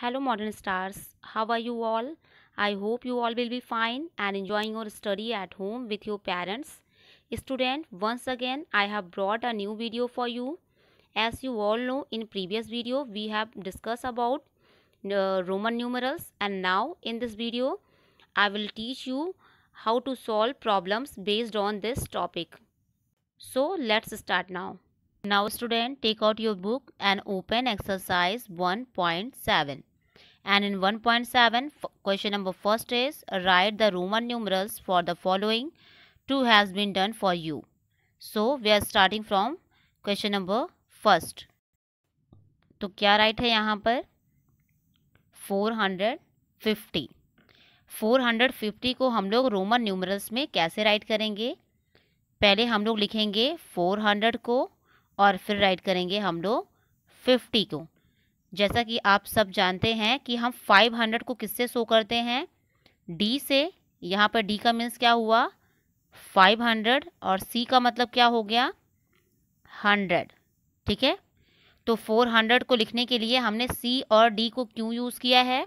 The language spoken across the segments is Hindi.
hello modern stars how are you all i hope you all will be fine and enjoying your study at home with your parents student once again i have brought a new video for you as you all know in previous video we have discussed about uh, roman numerals and now in this video i will teach you how to solve problems based on this topic so let's start now now student take out your book and open exercise 1.7 And in 1.7, question number first is write the Roman numerals for the following. Two has been done for you. So we are starting from question number first. to kya write hai yahan par 450 450 ko hum log roman numerals mein kaise write karenge पहले हम लोग लिखेंगे 400 को और फिर राइट करेंगे हम लोग 50 को जैसा कि आप सब जानते हैं कि हम 500 को किससे शो करते हैं डी से यहाँ पर डी का मीन्स क्या हुआ 500 और सी का मतलब क्या हो गया 100 ठीक है तो 400 को लिखने के लिए हमने सी और डी को क्यों यूज़ किया है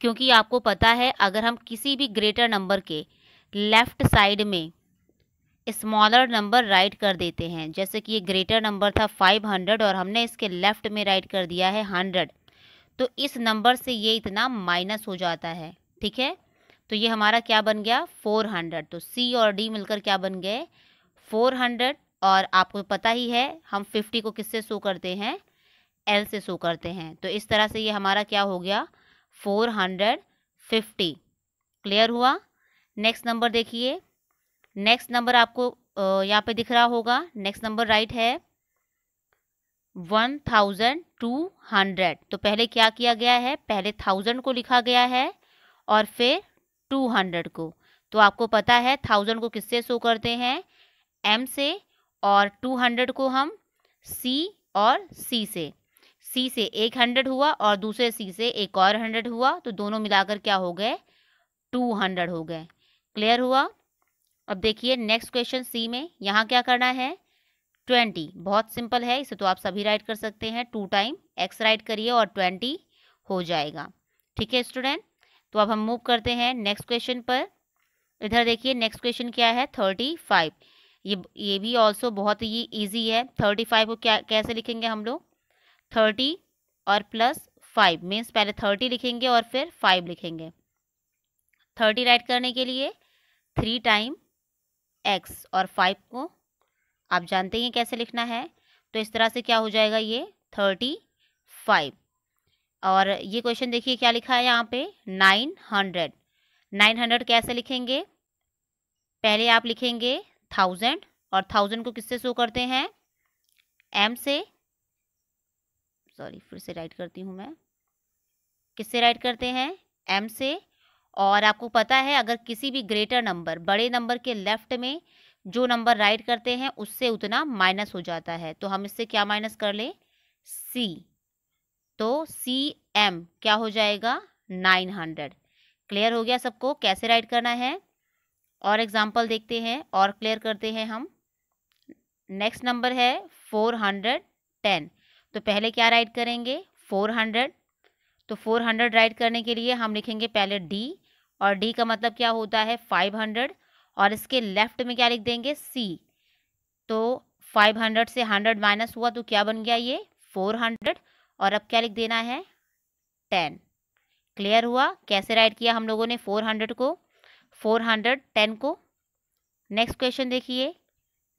क्योंकि आपको पता है अगर हम किसी भी ग्रेटर नंबर के लेफ़्ट साइड में स्मॉलर नंबर राइट कर देते हैं जैसे कि ये ग्रेटर नंबर था 500 और हमने इसके लेफ़्ट में राइट कर दिया है 100 तो इस नंबर से ये इतना माइनस हो जाता है ठीक है तो ये हमारा क्या बन गया 400 तो सी और डी मिलकर क्या बन गए 400 और आपको पता ही है हम 50 को किससे शो करते हैं एल से शो करते हैं तो इस तरह से ये हमारा क्या हो गया फोर क्लियर हुआ नेक्स्ट नंबर देखिए नेक्स्ट नंबर आपको यहाँ पे दिख रहा होगा नेक्स्ट नंबर राइट है वन थाउजेंड टू हंड्रेड तो पहले क्या किया गया है पहले थाउजेंड को लिखा गया है और फिर टू हंड्रेड को तो आपको पता है थाउजेंड को किससे शो करते हैं एम से और टू हंड्रेड को हम सी और सी से सी से एक हंड्रेड हुआ और दूसरे सी से एक और हंड्रेड हुआ तो दोनों मिलाकर क्या हो गए टू हंड्रेड हो गए क्लियर हुआ अब देखिए नेक्स्ट क्वेश्चन सी में यहाँ क्या करना है ट्वेंटी बहुत सिंपल है इसे तो आप सभी राइट कर सकते हैं टू टाइम एक्स राइट करिए और ट्वेंटी हो जाएगा ठीक है स्टूडेंट तो अब हम मूव करते हैं नेक्स्ट क्वेश्चन पर इधर देखिए नेक्स्ट क्वेश्चन क्या है थर्टी फाइव ये ये भी ऑल्सो बहुत ही ईजी है थर्टी फाइव को क्या कैसे लिखेंगे हम लोग थर्टी और प्लस फाइव मीन्स पहले थर्टी लिखेंगे और फिर फाइव लिखेंगे थर्टी राइट करने के लिए थ्री टाइम एक्स और फाइव को आप जानते हैं कैसे लिखना है तो इस तरह से क्या हो जाएगा ये थर्टी फाइव और ये क्वेश्चन देखिए क्या लिखा है यहाँ पे नाइन हंड्रेड नाइन हंड्रेड कैसे लिखेंगे पहले आप लिखेंगे थाउजेंड और थाउजेंड को किससे शो करते हैं एम से सॉरी फिर से राइट करती हूँ मैं किससे राइट करते हैं एम से और आपको पता है अगर किसी भी ग्रेटर नंबर बड़े नंबर के लेफ्ट में जो नंबर राइट करते हैं उससे उतना माइनस हो जाता है तो हम इससे क्या माइनस कर लें सी तो सी एम क्या हो जाएगा नाइन हंड्रेड क्लियर हो गया सबको कैसे राइट करना है और एग्जाम्पल देखते हैं और क्लियर करते हैं हम नेक्स्ट नंबर है फोर हंड्रेड टेन तो पहले क्या राइट करेंगे फोर हंड्रेड तो फोर हंड्रेड राइट करने के लिए हम लिखेंगे पहले डी और डी का मतलब क्या होता है फाइव हंड्रेड और इसके लेफ्ट में क्या लिख देंगे सी तो फाइव हंड्रेड से हंड्रेड माइनस हुआ तो क्या बन गया ये फोर हंड्रेड और अब क्या लिख देना है टेन क्लियर हुआ कैसे राइट किया हम लोगों ने फोर हंड्रेड को फोर हंड्रेड टेन को नेक्स्ट क्वेश्चन देखिए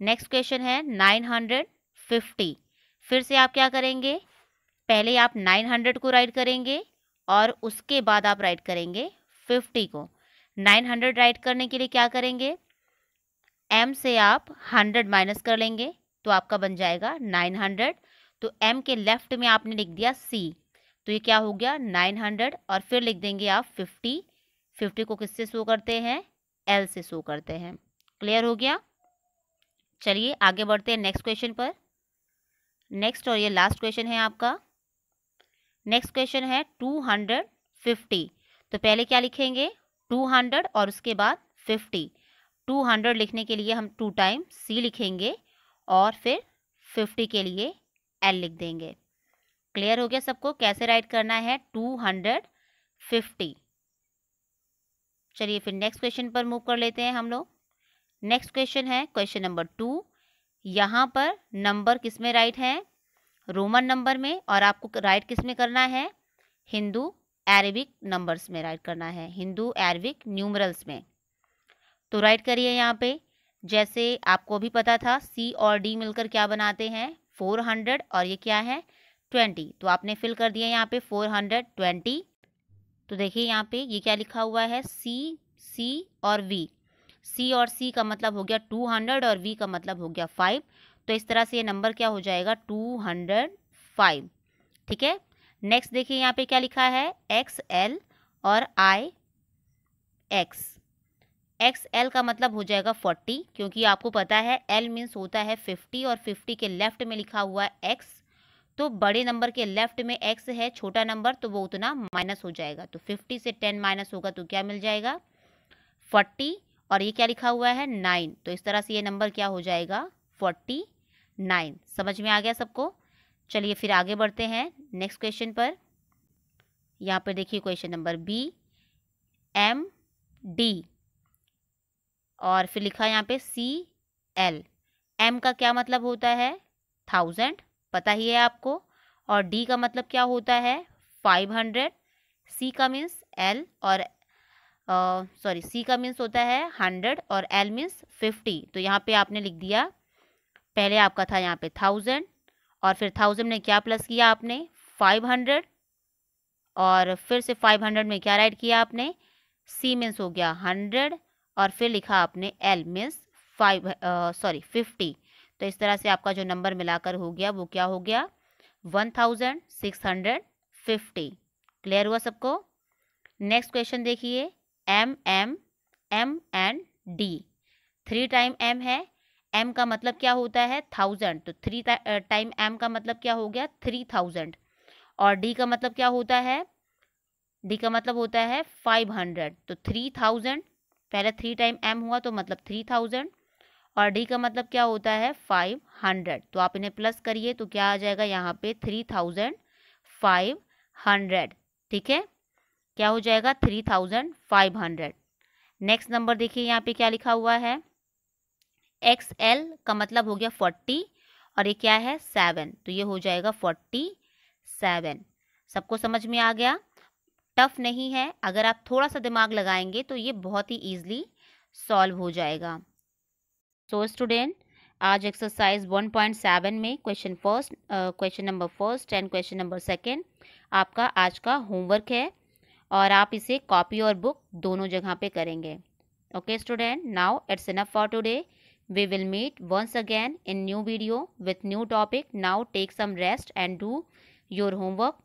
नेक्स्ट क्वेश्चन है नाइन हंड्रेड फिफ्टी फिर से आप क्या करेंगे पहले आप नाइन हंड्रेड को राइट करेंगे और उसके बाद आप राइट करेंगे फिफ्टी को नाइन हंड्रेड राइट करने के लिए क्या करेंगे एम से आप हंड्रेड माइनस कर लेंगे तो आपका बन जाएगा नाइन हंड्रेड तो एम के लेफ्ट में आपने लिख दिया सी तो ये क्या हो गया नाइन हंड्रेड और फिर लिख देंगे आप फिफ्टी फिफ्टी को किससे शो करते हैं एल से शो करते हैं क्लियर हो गया चलिए आगे बढ़ते हैं नेक्स्ट क्वेश्चन पर नेक्स्ट और ये लास्ट क्वेश्चन है आपका नेक्स्ट क्वेश्चन है टू हंड्रेड फिफ्टी तो पहले क्या लिखेंगे टू हंड्रेड और उसके बाद फिफ्टी टू हंड्रेड लिखने के लिए हम टू टाइम सी लिखेंगे और फिर फिफ्टी के लिए एल लिख देंगे क्लियर हो गया सबको कैसे राइट करना है टू हंड्रेड फिफ्टी चलिए फिर नेक्स्ट क्वेश्चन पर मूव कर लेते हैं हम लोग नेक्स्ट क्वेश्चन है क्वेश्चन नंबर टू यहाँ पर नंबर किस में राइट है रोमन नंबर में और आपको राइट किस में करना है हिंदू अरबिक नंबर्स में राइट करना है हिंदू अरबिक न्यूमरल्स में तो राइट करिए यहाँ पे जैसे आपको भी पता था सी और डी मिलकर क्या बनाते हैं फोर हंड्रेड और ये क्या है ट्वेंटी तो आपने फिल कर दिया यहाँ पे फोर हंड्रेड ट्वेंटी तो देखिए यहाँ पे ये क्या लिखा हुआ है सी सी और वी सी और सी का मतलब हो गया टू हंड्रेड और वी का मतलब हो गया फाइव तो इस तरह से ये नंबर क्या हो जाएगा टू हंड्रेड फाइव ठीक है नेक्स्ट देखिए यहाँ पे क्या लिखा है एक्स एल और आई एक्स एक्स एल का मतलब हो जाएगा फोर्टी क्योंकि आपको पता है एल मीन्स होता है फिफ्टी और फिफ्टी के लेफ्ट में लिखा हुआ है एक्स तो बड़े नंबर के लेफ्ट में एक्स है छोटा नंबर तो वो उतना माइनस हो जाएगा तो फिफ्टी से टेन माइनस होगा तो क्या मिल जाएगा फोर्टी और ये क्या लिखा हुआ है नाइन तो इस तरह से ये नंबर क्या हो जाएगा फोर्टी नाइन समझ में आ गया सबको चलिए फिर आगे बढ़ते हैं नेक्स्ट क्वेश्चन पर यहाँ पर देखिए question number B M D और फिर लिखा यहाँ पे सी एल एम का क्या मतलब होता है थाउजेंड पता ही है आपको और डी का मतलब क्या होता है फाइव हंड्रेड सी का मीन्स एल और सॉरी सी का मीन्स होता है हंड्रेड और एल मीन्स फिफ्टी तो यहाँ पे आपने लिख दिया पहले आपका था यहाँ पे थाउजेंड और फिर थाउजेंड में क्या प्लस किया आपने फाइव हंड्रेड और फिर से फाइव हंड्रेड में क्या राइट किया आपने सी मीन्स हो गया हंड्रेड और फिर लिखा आपने L means five sorry fifty तो इस तरह से आपका जो नंबर मिलाकर हो गया वो क्या हो गया one thousand six hundred fifty clear हुआ सबको नेक्स्ट क्वेश्चन देखिए M M M and D three time M है एम का मतलब क्या होता है थाउजेंड तो थ्री टाइम एम का मतलब क्या हो गया थ्री थाउजेंड और डी का मतलब क्या होता है डी का मतलब होता है फाइव हंड्रेड तो थ्री थाउजेंड पहले थ्री टाइम एम हुआ तो मतलब थ्री थाउजेंड और डी का मतलब क्या होता है फाइव हंड्रेड तो आप इन्हें प्लस करिए तो क्या आ जाएगा यहाँ पे थ्री थाउजेंड फाइव हंड्रेड ठीक है क्या हो जाएगा three thousand five hundred next number देखिए यहाँ पे क्या लिखा हुआ है एक्स एल का मतलब हो गया फोर्टी और ये क्या है सेवन तो ये हो जाएगा फोर्टी सेवन सबको समझ में आ गया टफ नहीं है अगर आप थोड़ा सा दिमाग लगाएंगे तो ये बहुत ही ईजिली सॉल्व हो जाएगा सो so, स्टूडेंट आज एक्सरसाइज 1.7 में question first question number first and question number second आपका आज का होमवर्क है और आप इसे कॉपी और बुक दोनों जगह पे करेंगे okay student now it's enough for today We will meet once again in new video with new topic. Now take some rest and do your homework.